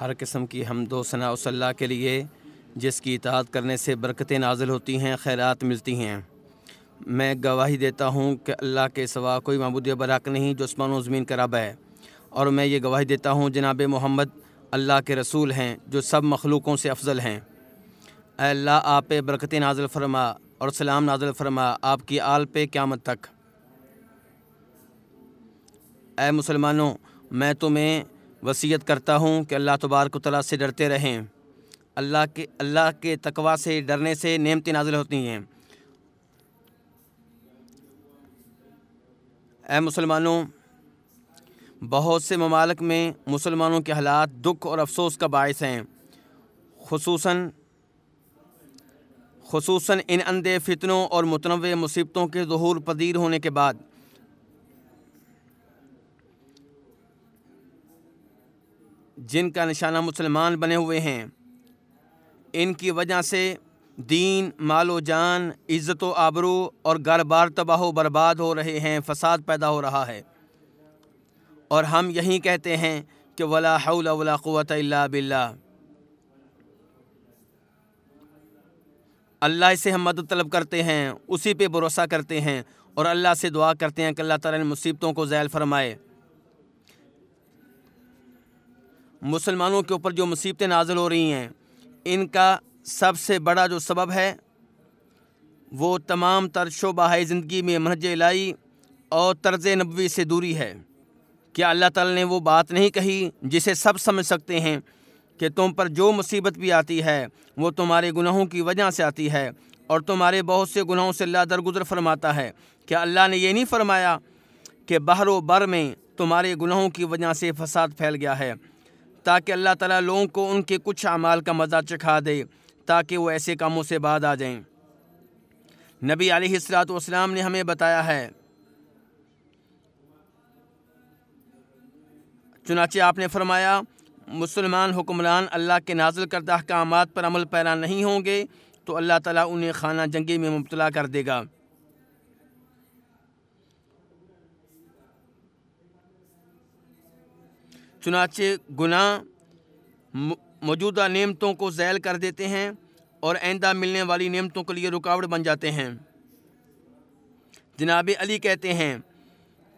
ہر قسم کی حمد و ثناء و صلی اللہ کے لیے جس کی اطاعت کرنے سے برکتیں نازل ہوتی ہیں خیرات ملتی ہیں میں گواہی دیتا ہوں کہ اللہ کے سوا کوئی معبود براک نہیں جو و زمین کا رب ہے اور میں یہ گواہی دیتا ہوں جناب محمد اللہ کے رسول ہیں جو سب مخلوقوں سے افضل ہیں اے اللہ آپ پہ برکت نازل فرما اور سلام نازل فرما آپ کی آل پہ قیامت تک اے مسلمانوں میں تمہیں وصیت کرتا ہوں کہ اللہ تبارک و تعالیٰ سے ڈرتے رہیں اللہ کے اللہ کے تقوا سے ڈرنے سے نعمتیں نازل ہوتی ہیں اے مسلمانوں بہت سے ممالک میں مسلمانوں کے حالات دکھ اور افسوس کا باعث ہیں خصوصاً خصوصاً ان اندھے فتنوں اور متنوع مصیبتوں کے ظہور پذیر ہونے کے بعد جن کا نشانہ مسلمان بنے ہوئے ہیں ان کی وجہ سے دین مال و جان عزت و آبرو اور گھر بار تباہ و برباد ہو رہے ہیں فساد پیدا ہو رہا ہے اور ہم یہی کہتے ہیں کہ ولا حول ولا قوت اللہ باللہ اللہ سے ہم مدد طلب کرتے ہیں اسی پہ بھروسہ کرتے ہیں اور اللہ سے دعا کرتے ہیں کہ اللہ تعالیٰ نے مصیبتوں کو ذیل فرمائے مسلمانوں کے اوپر جو مصیبتیں نازل ہو رہی ہیں ان کا سب سے بڑا جو سبب ہے وہ تمام تر شعبہ زندگی میں منہج لائی اور طرز نبوی سے دوری ہے کیا اللہ تعالیٰ نے وہ بات نہیں کہی جسے سب سمجھ سکتے ہیں کہ تم پر جو مصیبت بھی آتی ہے وہ تمہارے گناہوں کی وجہ سے آتی ہے اور تمہارے بہت سے گناہوں سے اللہ درگزر فرماتا ہے کیا اللہ نے یہ نہیں فرمایا کہ بہر و بر میں تمہارے گناہوں کی وجہ سے فساد پھیل گیا ہے تاکہ اللہ تعالیٰ لوگوں کو ان کے کچھ اعمال کا مزہ چکھا دے تاکہ وہ ایسے کاموں سے بعد آ جائیں نبی علیہ السلاۃ والسلام نے ہمیں بتایا ہے چنانچہ آپ نے فرمایا مسلمان حکمران اللہ کے نازل کردہ احکامات پر عمل پیرا نہیں ہوں گے تو اللہ تعالیٰ انہیں خانہ جنگی میں مبتلا کر دے گا چنانچہ گناہ موجودہ نعمتوں کو ذیل کر دیتے ہیں اور آئندہ ملنے والی نعمتوں کے لیے رکاوٹ بن جاتے ہیں جناب علی کہتے ہیں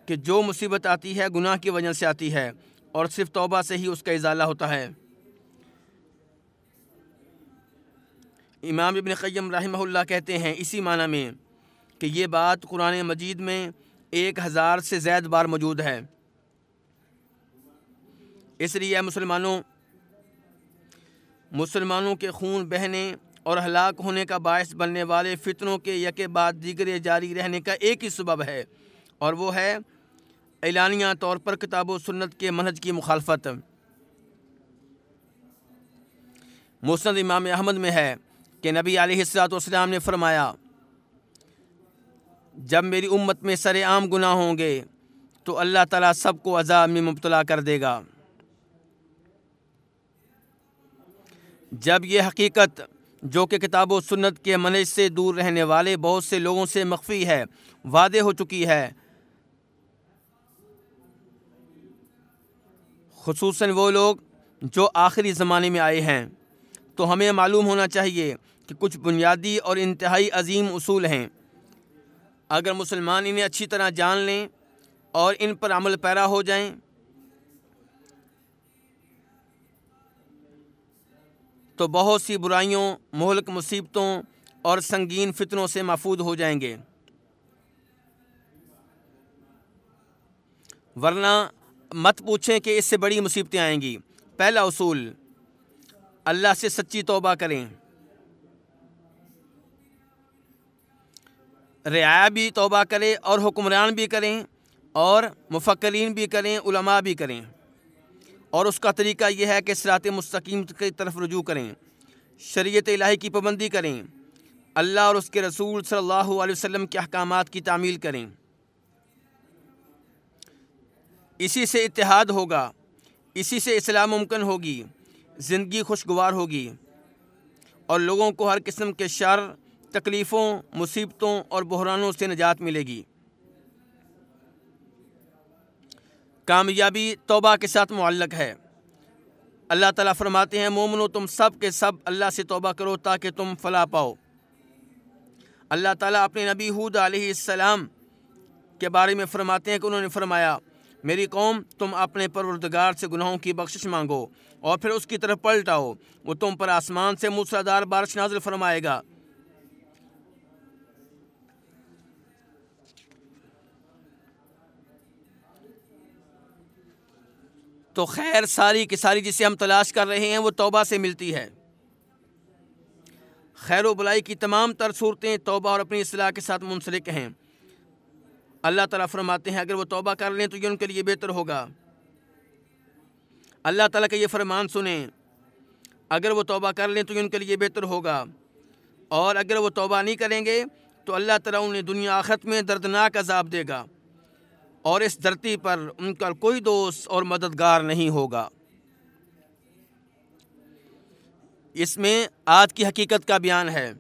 کہ جو مصیبت آتی ہے گناہ کی وجہ سے آتی ہے اور صرف توبہ سے ہی اس کا اضالہ ہوتا ہے امام ابن قیم رحمہ اللہ کہتے ہیں اسی معنی میں کہ یہ بات قرآن مجید میں ایک ہزار سے زائد بار موجود ہے اس لیے مسلمانوں مسلمانوں کے خون بہنے اور ہلاک ہونے کا باعث بننے والے فتنوں کے یک بعد دیگر جاری رہنے کا ایک ہی سبب ہے اور وہ ہے اعلانیہ طور پر کتاب و سنت کے منہج کی مخالفت مسند امام احمد میں ہے کہ نبی علیہ السلط والسلام نے فرمایا جب میری امت میں سر عام گناہ ہوں گے تو اللہ تعالیٰ سب کو عذاب میں مبتلا کر دے گا جب یہ حقیقت جو کہ کتاب و سنت کے منج سے دور رہنے والے بہت سے لوگوں سے مخفی ہے وعدے ہو چکی ہے خصوصاً وہ لوگ جو آخری زمانے میں آئے ہیں تو ہمیں معلوم ہونا چاہیے کہ کچھ بنیادی اور انتہائی عظیم اصول ہیں اگر مسلمان انہیں اچھی طرح جان لیں اور ان پر عمل پیرا ہو جائیں تو بہت سی برائیوں مہلک مصیبتوں اور سنگین فتنوں سے محفوظ ہو جائیں گے ورنہ مت پوچھیں کہ اس سے بڑی مصیبتیں آئیں گی پہلا اصول اللہ سے سچی توبہ کریں رعایا بھی توبہ کرے اور حکمران بھی کریں اور مفکرین بھی کریں علماء بھی کریں اور اس کا طریقہ یہ ہے کہ سرات مستقیم کی طرف رجوع کریں شریعت الہی کی پابندی کریں اللہ اور اس کے رسول صلی اللہ علیہ وسلم کے احکامات کی تعمیل کریں اسی سے اتحاد ہوگا اسی سے اصلاح ممکن ہوگی زندگی خوشگوار ہوگی اور لوگوں کو ہر قسم کے شر تکلیفوں مصیبتوں اور بحرانوں سے نجات ملے گی کامیابی توبہ کے ساتھ معلق ہے اللہ تعالیٰ فرماتے ہیں مومنو تم سب کے سب اللہ سے توبہ کرو تاکہ تم فلا پاؤ اللہ تعالیٰ اپنے نبی حود علیہ السلام کے بارے میں فرماتے ہیں کہ انہوں نے فرمایا میری قوم تم اپنے پروردگار سے گناہوں کی بخشش مانگو اور پھر اس کی طرف پلٹ آؤ وہ تم پر آسمان سے موسر دار بارش نازل فرمائے گا تو خیر ساری کی ساری جسے ہم تلاش کر رہے ہیں وہ توبہ سے ملتی ہے خیر و بلائی کی تمام تر صورتیں توبہ اور اپنی اصلاح کے ساتھ منسلک ہیں اللہ تعالیٰ فرماتے ہیں اگر وہ توبہ کر لیں تو یہ ان کے لیے بہتر ہوگا اللہ تعالیٰ کا یہ فرمان سنیں اگر وہ توبہ کر لیں تو یہ ان کے لیے بہتر ہوگا اور اگر وہ توبہ نہیں کریں گے تو اللہ تعالیٰ انہیں دنیا آخرت میں دردناک عذاب دے گا اور اس دھرتی پر ان کا کوئی دوست اور مددگار نہیں ہوگا اس میں آج کی حقیقت کا بیان ہے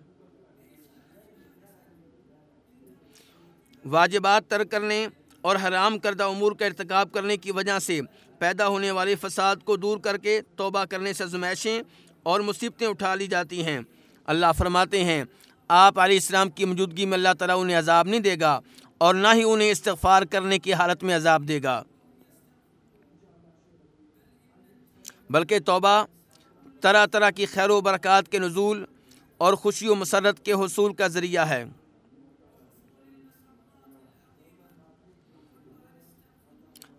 واجبات ترک کرنے اور حرام کردہ امور کا ارتکاب کرنے کی وجہ سے پیدا ہونے والے فساد کو دور کر کے توبہ کرنے سے زمائشیں اور مصیبتیں اٹھا لی جاتی ہیں اللہ فرماتے ہیں آپ علیہ السلام کی موجودگی میں اللہ تعالیٰ انہیں عذاب نہیں دے گا اور نہ ہی انہیں استغفار کرنے کی حالت میں عذاب دے گا بلکہ توبہ طرح طرح کی خیر و برکات کے نزول اور خوشی و مسرت کے حصول کا ذریعہ ہے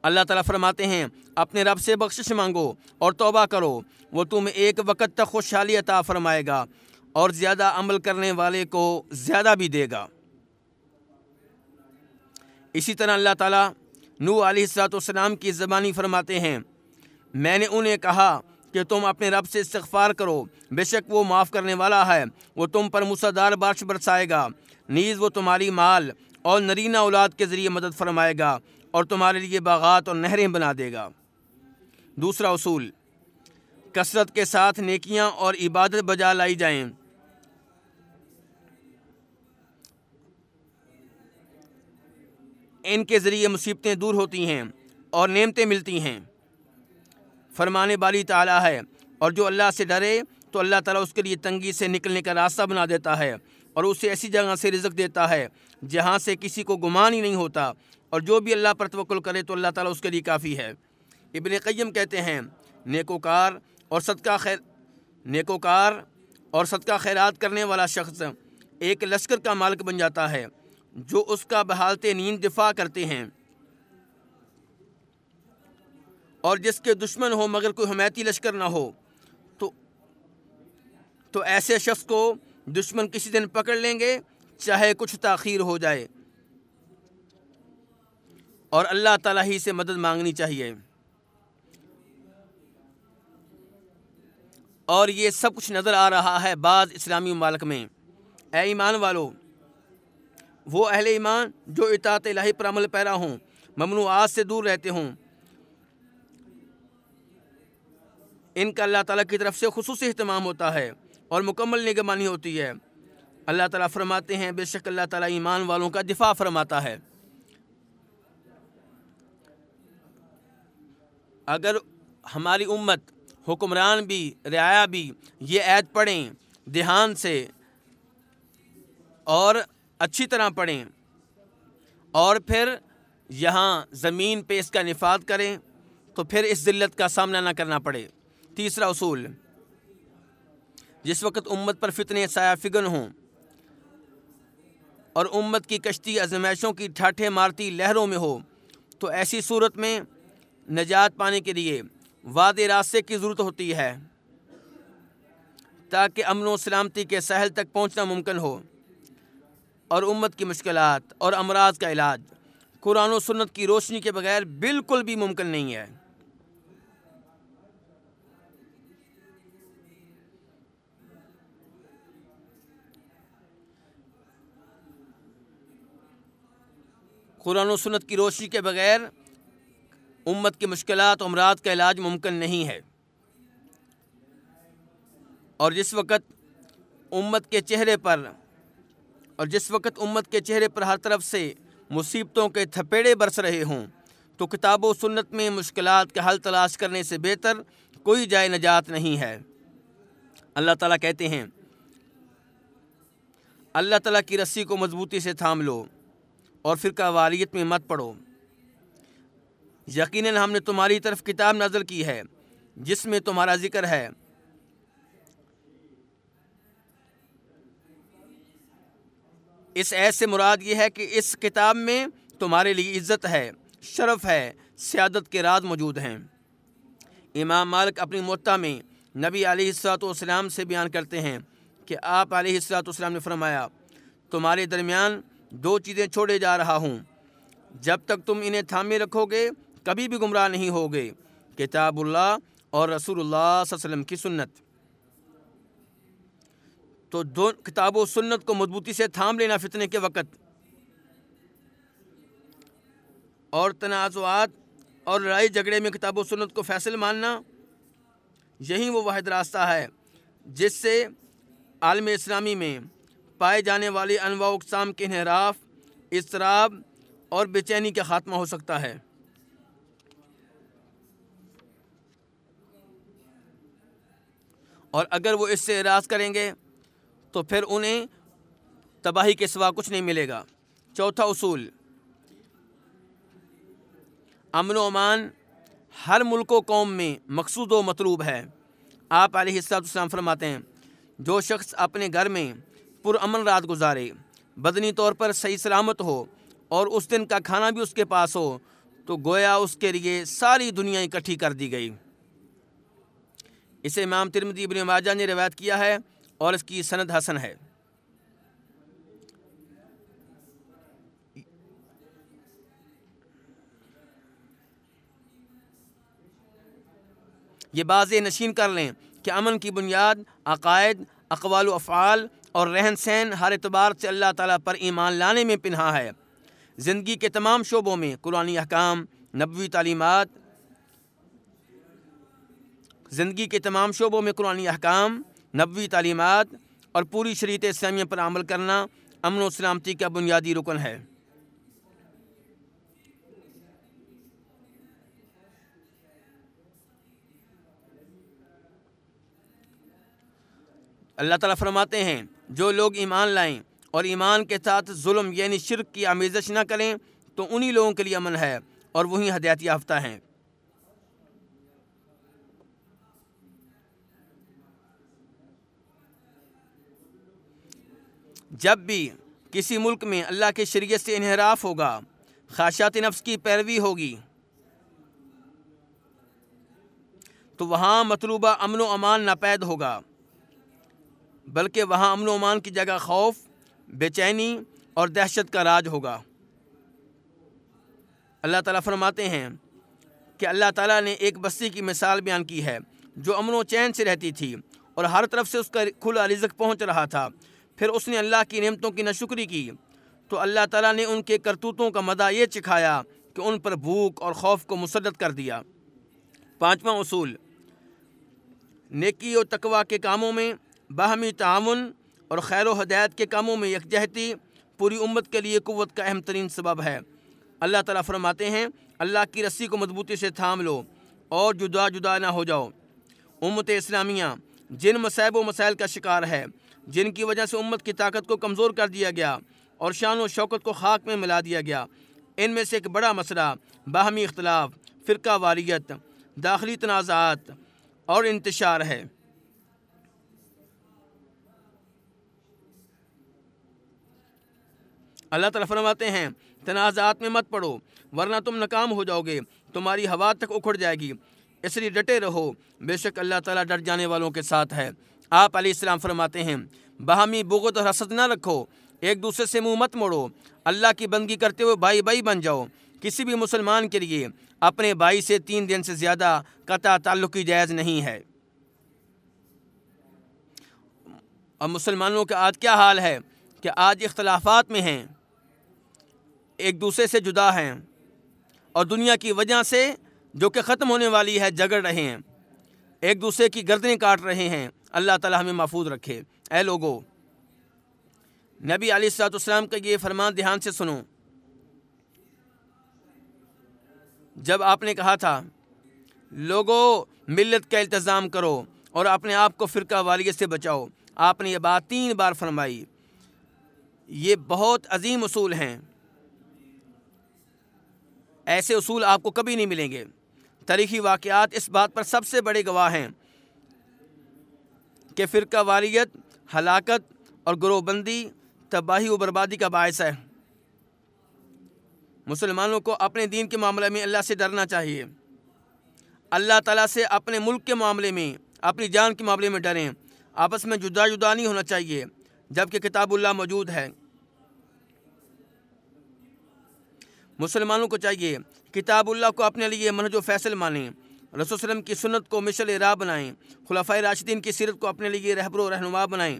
اللہ تعالیٰ فرماتے ہیں اپنے رب سے بخشش مانگو اور توبہ کرو وہ تم ایک وقت تک خوشحالی عطا فرمائے گا اور زیادہ عمل کرنے والے کو زیادہ بھی دے گا اسی طرح اللہ تعالیٰ نو علیہ السلاط والسلام کی زبانی فرماتے ہیں میں نے انہیں کہا کہ تم اپنے رب سے استغفار کرو بے شک وہ معاف کرنے والا ہے وہ تم پر مسادار بارش برسائے گا نیز وہ تمہاری مال اور نرینہ اولاد کے ذریعے مدد فرمائے گا اور تمہارے لیے باغات اور نہریں بنا دے گا دوسرا اصول کثرت کے ساتھ نیکیاں اور عبادت بجا لائی جائیں ان کے ذریعے مصیبتیں دور ہوتی ہیں اور نعمتیں ملتی ہیں فرمانے والی تعالیٰ ہے اور جو اللہ سے ڈرے تو اللہ تعالیٰ اس کے لیے تنگی سے نکلنے کا راستہ بنا دیتا ہے اور اسے ایسی جگہ سے رزق دیتا ہے جہاں سے کسی کو گمان ہی نہیں ہوتا اور جو بھی اللہ پر توکل کرے تو اللہ تعالیٰ اس کے لیے کافی ہے ابن قیم کہتے ہیں نیکوکار اور صدقہ خیر نیکوکار اور صدقہ خیرات کرنے والا شخص ایک لشکر کا مالک بن جاتا ہے جو اس کا بحالت نیند دفاع کرتے ہیں اور جس کے دشمن ہو مگر کوئی حمایتی لشکر نہ ہو تو ایسے شخص کو دشمن کسی دن پکڑ لیں گے چاہے کچھ تاخیر ہو جائے اور اللہ تعالیٰ ہی سے مدد مانگنی چاہیے اور یہ سب کچھ نظر آ رہا ہے بعض اسلامی ممالک میں اے ایمان والو وہ اہل ایمان جو اطاعت الہی پر عمل پیرا ہوں ممنوعات سے دور رہتے ہوں ان کا اللہ تعالیٰ کی طرف سے خصوصی اہتمام ہوتا ہے اور مکمل نگمانی ہوتی ہے اللہ تعالیٰ فرماتے ہیں بے شک اللہ تعالیٰ ایمان والوں کا دفاع فرماتا ہے اگر ہماری امت حکمران بھی رعایا بھی یہ عید پڑھیں دھیان سے اور اچھی طرح پڑھیں اور پھر یہاں زمین پہ اس کا نفاذ کریں تو پھر اس ذلت کا سامنا نہ کرنا پڑے تیسرا اصول جس وقت امت پر فتنے سایہ فگن ہوں اور امت کی کشتی آزمائشوں کی ٹھاٹھے مارتی لہروں میں ہو تو ایسی صورت میں نجات پانے کے لیے واد راستے کی ضرورت ہوتی ہے تاکہ امن و سلامتی کے سہل تک پہنچنا ممکن ہو اور امت کی مشکلات اور امراض کا علاج قرآن و سنت کی روشنی کے بغیر بالکل بھی ممکن نہیں ہے قرآن و سنت کی روشنی کے بغیر امت کی مشکلات امراض کا علاج ممکن نہیں ہے اور جس وقت امت کے چہرے پر اور جس وقت امت کے چہرے پر ہر طرف سے مصیبتوں کے تھپیڑے برس رہے ہوں تو کتاب و سنت میں مشکلات کا حل تلاش کرنے سے بہتر کوئی جائے نجات نہیں ہے اللہ تعالیٰ کہتے ہیں اللہ تعالیٰ کی رسی کو مضبوطی سے تھام لو اور فرقہ واریت میں مت پڑو یقیناً ہم نے تمہاری طرف کتاب نازل کی ہے جس میں تمہارا ذکر ہے اس سے مراد یہ ہے کہ اس کتاب میں تمہارے لیے عزت ہے شرف ہے سیادت کے راز موجود ہیں امام مالک اپنی معطا میں نبی علیہ السلۃ والسلام السلام سے بیان کرتے ہیں کہ آپ علیہ السلاۃ والسلام السلام نے فرمایا تمہارے درمیان دو چیزیں چھوڑے جا رہا ہوں جب تک تم انہیں تھامے رکھو گے کبھی بھی گمراہ نہیں ہوگے کتاب اللہ اور رسول اللہ صلی اللہ علیہ وسلم کی سنت تو دو کتاب و سنت کو مضبوطی سے تھام لینا فتنے کے وقت اور تنازعات اور لڑائی جھگڑے میں کتاب و سنت کو فیصل ماننا یہی وہ واحد راستہ ہے جس سے عالم اسلامی میں پائے جانے والی انواع اقسام کے انحراف اضطراب اور بے چینی کا خاتمہ ہو سکتا ہے اور اگر وہ اس سے اراض کریں گے تو پھر انہیں تباہی کے سوا کچھ نہیں ملے گا چوتھا اصول امن و امان ہر ملک و قوم میں مقصود و مطلوب ہے آپ علیہ حصہ السلام فرماتے ہیں جو شخص اپنے گھر میں پرامن رات گزارے بدنی طور پر صحیح سلامت ہو اور اس دن کا کھانا بھی اس کے پاس ہو تو گویا اس کے لیے ساری دنیا اکٹھی کر دی گئی اسے امام ترمتی ابن ماجہ نے روایت کیا ہے اور اس کی سند حسن ہے یہ باز نشین کر لیں کہ امن کی بنیاد عقائد اقوال و افعال اور رہن سہن ہر اعتبار سے اللہ تعالیٰ پر ایمان لانے میں پنہا ہے زندگی کے تمام شعبوں میں قرآن احکام نبوی تعلیمات زندگی کے تمام شعبوں میں قرآن احکام نبوی تعلیمات اور پوری شریعت اسلامیہ پر عمل کرنا امن و سلامتی کا بنیادی رکن ہے اللہ تعالیٰ فرماتے ہیں جو لوگ ایمان لائیں اور ایمان کے ساتھ ظلم یعنی شرک کی آمیزش نہ کریں تو انہی لوگوں کے لیے امن ہے اور وہیں ہدایت یافتہ ہیں جب بھی کسی ملک میں اللہ کے شریعت سے انحراف ہوگا خواہشات نفس کی پیروی ہوگی تو وہاں مطلوبہ امن و امان ناپید ہوگا بلکہ وہاں امن و امان کی جگہ خوف بے چینی اور دہشت کا راج ہوگا اللہ تعالیٰ فرماتے ہیں کہ اللہ تعالیٰ نے ایک بستی کی مثال بیان کی ہے جو امن و چین سے رہتی تھی اور ہر طرف سے اس کا کھلا رزق پہنچ رہا تھا پھر اس نے اللہ کی نعمتوں کی نشکری کی تو اللہ تعالیٰ نے ان کے کرتوتوں کا مدہ یہ چکھایا کہ ان پر بھوک اور خوف کو مسرت کر دیا پانچواں اصول نیکی و تقوا کے کاموں میں باہمی تعاون اور خیر و ہدایت کے کاموں میں یکجہتی پوری امت کے لیے قوت کا اہم ترین سبب ہے اللہ تعالیٰ فرماتے ہیں اللہ کی رسی کو مضبوطی سے تھام لو اور جدا جدا نہ ہو جاؤ امت اسلامیہ جن مصائب و مسائل کا شکار ہے جن کی وجہ سے امت کی طاقت کو کمزور کر دیا گیا اور شان و شوکت کو خاک میں ملا دیا گیا ان میں سے ایک بڑا مسئلہ باہمی اختلاف فرقہ واریت داخلی تنازعات اور انتشار ہے اللہ تعالیٰ فرماتے ہیں تنازعات میں مت پڑو ورنہ تم ناکام ہو جاؤ گے تمہاری ہوا تک اکھڑ جائے گی اس لیے ڈٹے رہو بے شک اللہ تعالیٰ ڈٹ جانے والوں کے ساتھ ہے آپ علیہ السلام فرماتے ہیں باہمی بغت اور حسد نہ رکھو ایک دوسرے سے منہ مت موڑو اللہ کی بندگی کرتے ہوئے بھائی بھائی بن جاؤ کسی بھی مسلمان کے لیے اپنے بھائی سے تین دن سے زیادہ قطع تعلق کی جائز نہیں ہے اور مسلمانوں کا آج کیا حال ہے کہ آج اختلافات میں ہیں ایک دوسرے سے جدا ہیں اور دنیا کی وجہ سے جو کہ ختم ہونے والی ہے جگڑ رہے ہیں ایک دوسرے کی گردنیں کاٹ رہے ہیں اللہ تعالیٰ ہمیں محفوظ رکھے اے لوگو نبی علی السلاۃ السلام کا یہ فرمان دھیان سے سنو جب آپ نے کہا تھا لوگو ملت کا التظام کرو اور اپنے آپ کو فرقہ والیت سے بچاؤ آپ نے یہ بات تین بار فرمائی یہ بہت عظیم اصول ہیں ایسے اصول آپ کو کبھی نہیں ملیں گے تاریخی واقعات اس بات پر سب سے بڑے گواہ ہیں کہ فرقہ واریت ہلاکت اور گروہ بندی تباہی و بربادی کا باعث ہے مسلمانوں کو اپنے دین کے معاملے میں اللہ سے ڈرنا چاہیے اللہ تعالیٰ سے اپنے ملک کے معاملے میں اپنی جان کے معاملے میں ڈریں آپس میں جدا جدا نہیں ہونا چاہیے جبکہ کتاب اللہ موجود ہے مسلمانوں کو چاہیے کتاب اللہ کو اپنے لیے منہج و فیصل مانیں علیہ وسلم کی سنت کو مشل راہ بنائیں خلافۂ راشدین کی سیرت کو اپنے لیے رہبر و رہنما بنائیں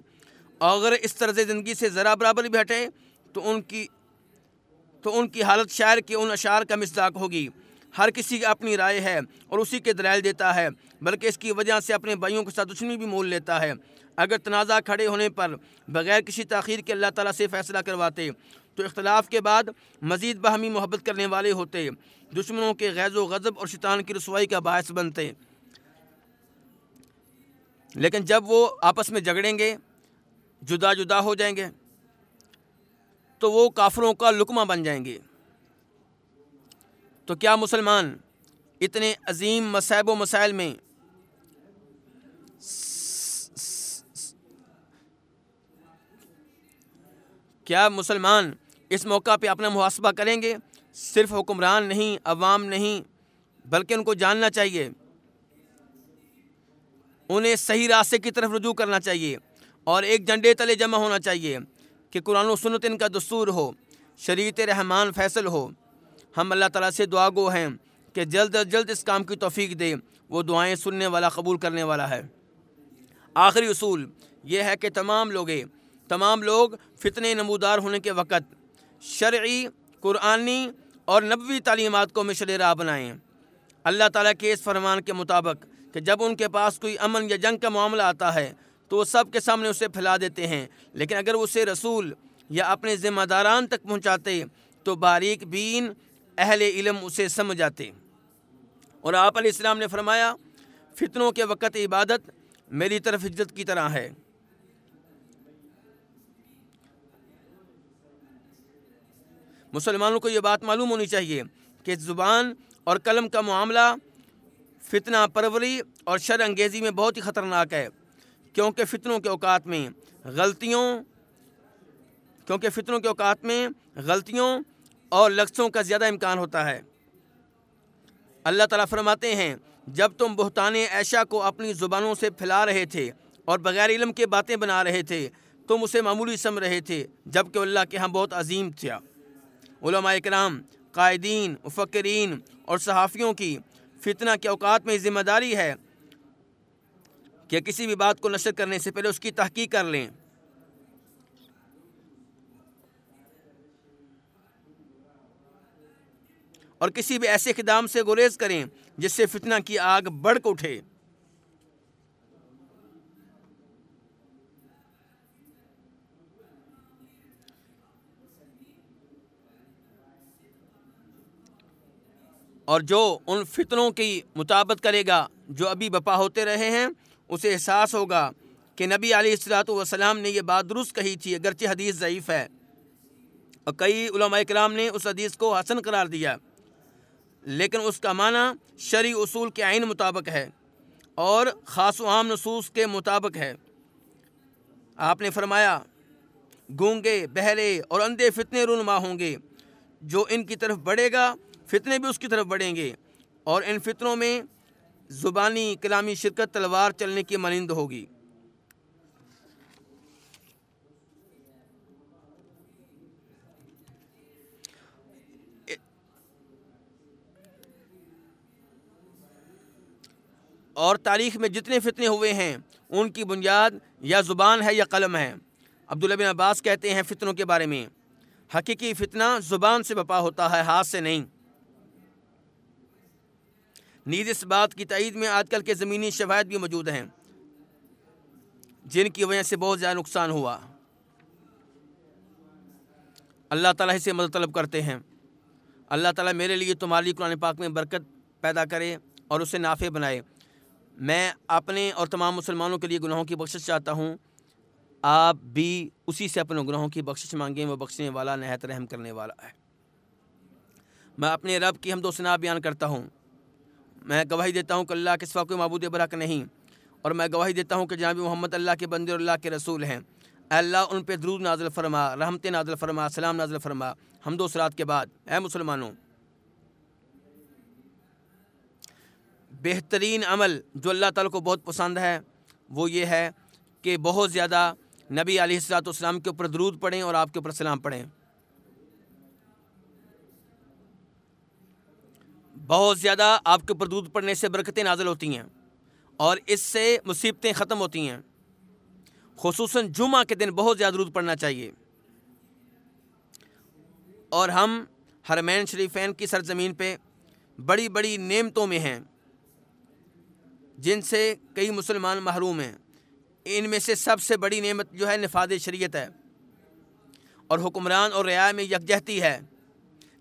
اگر اس طرز زندگی سے ذرا برابر ہٹیں تو ان کی تو ان کی حالت شاعر کے ان اشعار کا مزداق ہوگی ہر کسی اپنی رائے ہے اور اسی کے دلائل دیتا ہے بلکہ اس کی وجہ سے اپنے بھائیوں کے ساتھ دشمنی بھی مول لیتا ہے اگر تنازع کھڑے ہونے پر بغیر کسی تاخیر کے اللہ تعالیٰ سے فیصلہ کرواتے تو اختلاف کے بعد مزید باہمی محبت کرنے والے ہوتے دشمنوں کے غیظ و غضب اور شیطان کی رسوائی کا باعث بنتے لیکن جب وہ آپس میں جھگڑیں گے جدا جدا ہو جائیں گے تو وہ کافروں کا لکمہ بن جائیں گے تو کیا مسلمان اتنے عظیم مصائب و مسائل میں کیا مسلمان اس موقع پہ اپنا محاسبہ کریں گے صرف حکمران نہیں عوام نہیں بلکہ ان کو جاننا چاہیے انہیں صحیح راستے کی طرف رجوع کرنا چاہیے اور ایک جھنڈے تلے جمع ہونا چاہیے کہ قرآن و سنت ان کا دستور ہو شریعت رحمان فیصل ہو ہم اللہ تعالیٰ سے دعا گو ہیں کہ جلد از جلد اس کام کی توفیق دے وہ دعائیں سننے والا قبول کرنے والا ہے آخری اصول یہ ہے کہ تمام لوگے تمام لوگ فتنے نمودار ہونے کے وقت شرعی قرآنی اور نبوی تعلیمات کو مشل راہ بنائیں اللہ تعالیٰ کے اس فرمان کے مطابق کہ جب ان کے پاس کوئی امن یا جنگ کا معاملہ آتا ہے تو وہ سب کے سامنے اسے پھیلا دیتے ہیں لیکن اگر اسے رسول یا اپنے ذمہ داران تک پہنچاتے تو باریک بین اہل علم اسے سمجھ آتے اور آپ علیہ السلام نے فرمایا فتنوں کے وقت عبادت میری طرف عزت کی طرح ہے مسلمانوں کو یہ بات معلوم ہونی چاہیے کہ زبان اور قلم کا معاملہ فتنہ پروری اور شر انگیزی میں بہت ہی خطرناک ہے کیونکہ فتنوں کے اوقات میں غلطیوں کیونکہ فتنوں کے اوقات میں غلطیوں اور لفظوں کا زیادہ امکان ہوتا ہے اللہ تعالیٰ فرماتے ہیں جب تم بہتان ایشا کو اپنی زبانوں سے پھیلا رہے تھے اور بغیر علم کے باتیں بنا رہے تھے تم اسے معمولی سم رہے تھے جب کہ اللہ کے ہم ہاں بہت عظیم تھے علماء اکرام قائدین افقرین اور صحافیوں کی فتنہ کے اوقات میں ذمہ داری ہے کہ کسی بھی بات کو نشر کرنے سے پہلے اس کی تحقیق کر لیں اور کسی بھی ایسے خدام سے گریز کریں جس سے فتنہ کی آگ بڑھ کر اٹھے اور جو ان فتنوں کی مطابت کرے گا جو ابھی بپا ہوتے رہے ہیں اسے احساس ہوگا کہ نبی علیہ السلاۃ والسلام نے یہ بات درست کہی تھی اگرچہ حدیث ضعیف ہے اور کئی علماء کرام نے اس حدیث کو حسن قرار دیا لیکن اس کا معنی شرعی اصول کے عین مطابق ہے اور خاص و عام نصوص کے مطابق ہے آپ نے فرمایا گونگے بہرے اور اندھے فتنے رونما ہوں گے جو ان کی طرف بڑھے گا فتنے بھی اس کی طرف بڑھیں گے اور ان فتنوں میں زبانی کلامی شرکت تلوار چلنے کی منند ہوگی اور تاریخ میں جتنے فتنے ہوئے ہیں ان کی بنیاد یا زبان ہے یا قلم ہے عبداللہ بن عباس کہتے ہیں فتنوں کے بارے میں حقیقی فتنہ زبان سے بپا ہوتا ہے ہاتھ سے نہیں نیز اس بات کی تائید میں آج کل کے زمینی شواہد بھی موجود ہیں جن کی وجہ سے بہت زیادہ نقصان ہوا اللہ تعالیٰ سے مدد طلب کرتے ہیں اللہ تعالیٰ میرے لیے تمہاری قرآن پاک میں برکت پیدا کرے اور اسے نافع بنائے میں اپنے اور تمام مسلمانوں کے لیے گناہوں کی بخشش چاہتا ہوں آپ بھی اسی سے اپنے گناہوں کی بخشش مانگیں وہ بخشنے والا نہایت رحم کرنے والا ہے میں اپنے رب کی حمد و شناخ بیان کرتا ہوں میں گواہی دیتا ہوں کہ اللہ کے سوا کوئی معبود برحق نہیں اور میں گواہی دیتا ہوں کہ جناب محمد اللہ کے بندے اور اللہ کے رسول ہیں اے اللہ ان پہ درود نازل فرما رحمت نازل فرما سلام نازل فرما ہم و سرات کے بعد اے مسلمانوں بہترین عمل جو اللہ تعالیٰ کو بہت پسند ہے وہ یہ ہے کہ بہت زیادہ نبی علیہ السلاۃ والسلام کے اوپر درود پڑھیں اور آپ کے اوپر سلام پڑھیں بہت زیادہ آپ کے اوپر دودھ پڑھنے سے برکتیں نازل ہوتی ہیں اور اس سے مصیبتیں ختم ہوتی ہیں خصوصاً جمعہ کے دن بہت زیادہ دودھ پڑھنا چاہیے اور ہم حرمین شریفین کی سرزمین پہ بڑی بڑی نعمتوں میں ہیں جن سے کئی مسلمان محروم ہیں ان میں سے سب سے بڑی نعمت جو ہے نفاذ شریعت ہے اور حکمران اور رعای میں یکجہتی ہے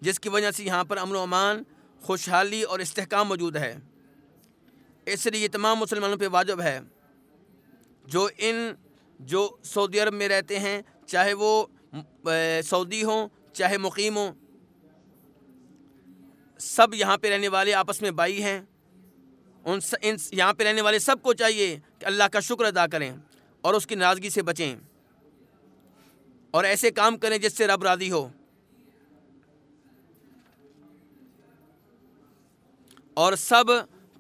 جس کی وجہ سے یہاں پر امن و امان خوشحالی اور استحکام موجود ہے اس لیے یہ تمام مسلمانوں پہ واجب ہے جو ان جو سعودی عرب میں رہتے ہیں چاہے وہ سعودی ہوں چاہے مقیم ہوں سب یہاں پہ رہنے والے آپس میں بائی ہیں ان یہاں پہ رہنے والے سب کو چاہیے کہ اللہ کا شکر ادا کریں اور اس کی ناراضگی سے بچیں اور ایسے کام کریں جس سے رب راضی ہو اور سب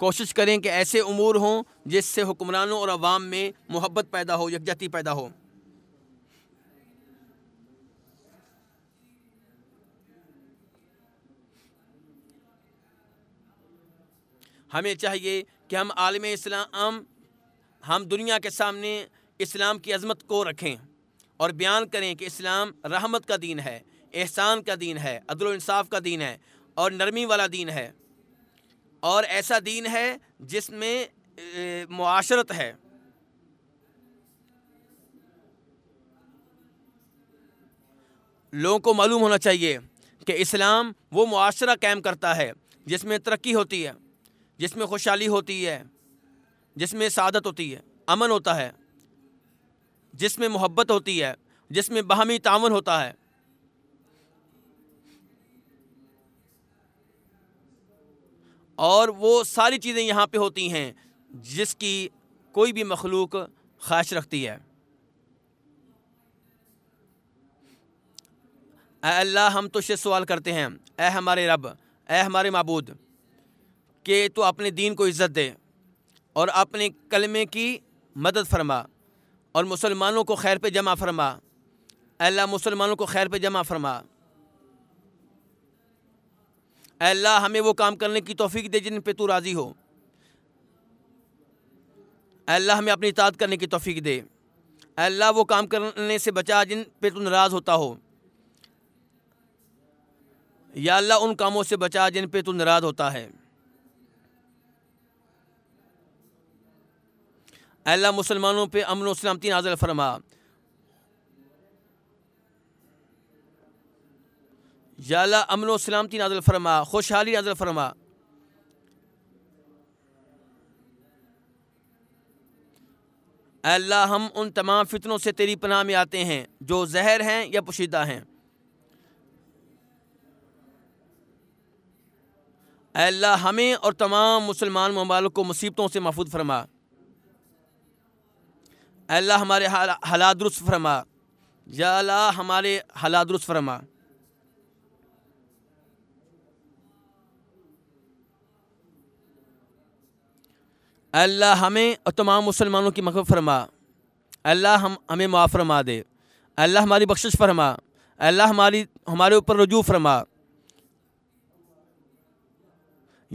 کوشش کریں کہ ایسے امور ہوں جس سے حکمرانوں اور عوام میں محبت پیدا ہو یکجہتی پیدا ہو ہمیں چاہیے کہ ہم عالم اسلام ہم دنیا کے سامنے اسلام کی عظمت کو رکھیں اور بیان کریں کہ اسلام رحمت کا دین ہے احسان کا دین ہے عدل و انصاف کا دین ہے اور نرمی والا دین ہے اور ایسا دین ہے جس میں معاشرت ہے لوگوں کو معلوم ہونا چاہیے کہ اسلام وہ معاشرہ قائم کرتا ہے جس میں ترقی ہوتی ہے جس میں خوشحالی ہوتی ہے جس میں سعادت ہوتی ہے امن ہوتا ہے جس میں محبت ہوتی ہے جس میں باہمی تعاون ہوتا ہے اور وہ ساری چیزیں یہاں پہ ہوتی ہیں جس کی کوئی بھی مخلوق خواہش رکھتی ہے اے اللہ ہم تو سے سوال کرتے ہیں اے ہمارے رب اے ہمارے معبود کہ تو اپنے دین کو عزت دے اور اپنے کلمے کی مدد فرما اور مسلمانوں کو خیر پہ جمع فرما اے اللہ مسلمانوں کو خیر پہ جمع فرما اے اللہ ہمیں وہ کام کرنے کی توفیق دے جن پہ تو راضی ہو اے اللہ ہمیں اپنی اطاعت کرنے کی توفیق دے اے اللہ وہ کام کرنے سے بچا جن پہ تو ناراض ہوتا ہو یا اللہ ان کاموں سے بچا جن پہ تو ناراض ہوتا ہے اے اللہ مسلمانوں پہ امن و سلامتی نازل فرما یا اللہ امن و سلامتی نازل فرما خوشحالی نازل فرما اے اللہ ہم ان تمام فتنوں سے تیری پناہ میں آتے ہیں جو زہر ہیں یا پشیدہ ہیں اے اللہ ہمیں اور تمام مسلمان ممالک کو مصیبتوں سے محفوظ فرما اے اللہ ہمارے حالات درست فرما یا اللہ ہمارے حالات درست فرما اللہ ہمیں اور تمام مسلمانوں کی مغفرت فرما اللہ ہم ہمیں معاف فرما دے اللہ ہماری بخشش فرما اللہ ہماری ہمارے اوپر رجوع فرما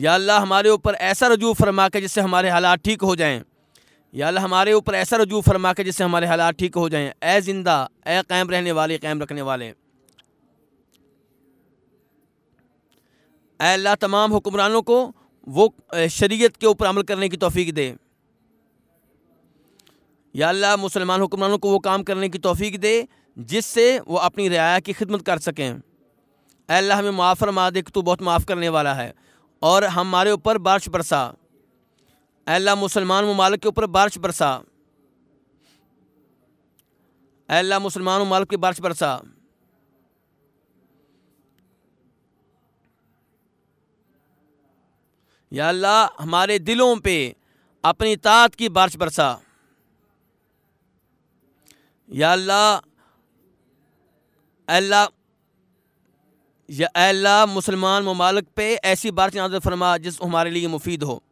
یا اللہ ہمارے اوپر ایسا رجوع فرما کے جس سے ہمارے حالات ٹھیک ہو جائیں یا اللہ ہمارے اوپر ایسا رجوع فرما کے جس سے ہمارے حالات ٹھیک ہو جائیں اے زندہ اے قائم رہنے والے قائم رکھنے والے اے اللہ تمام حکمرانوں کو وہ شریعت کے اوپر عمل کرنے کی توفیق دے یا اللہ مسلمان حکمرانوں کو وہ کام کرنے کی توفیق دے جس سے وہ اپنی رعایا کی خدمت کر سکیں اے اللہ ہمیں معاف فرما دے کہ تو بہت معاف کرنے والا ہے اور ہمارے اوپر بارش برسا اے اللہ مسلمان ممالک کے اوپر بارش برسا اے اللہ مسلمان ممالک کی بارش برسا یا اللہ ہمارے دلوں پہ اپنی طاعت کی بارش برسا یا اللہ اللہ یا اللہ مسلمان ممالک پہ ایسی بارش نازل فرما جس ہمارے لیے مفید ہو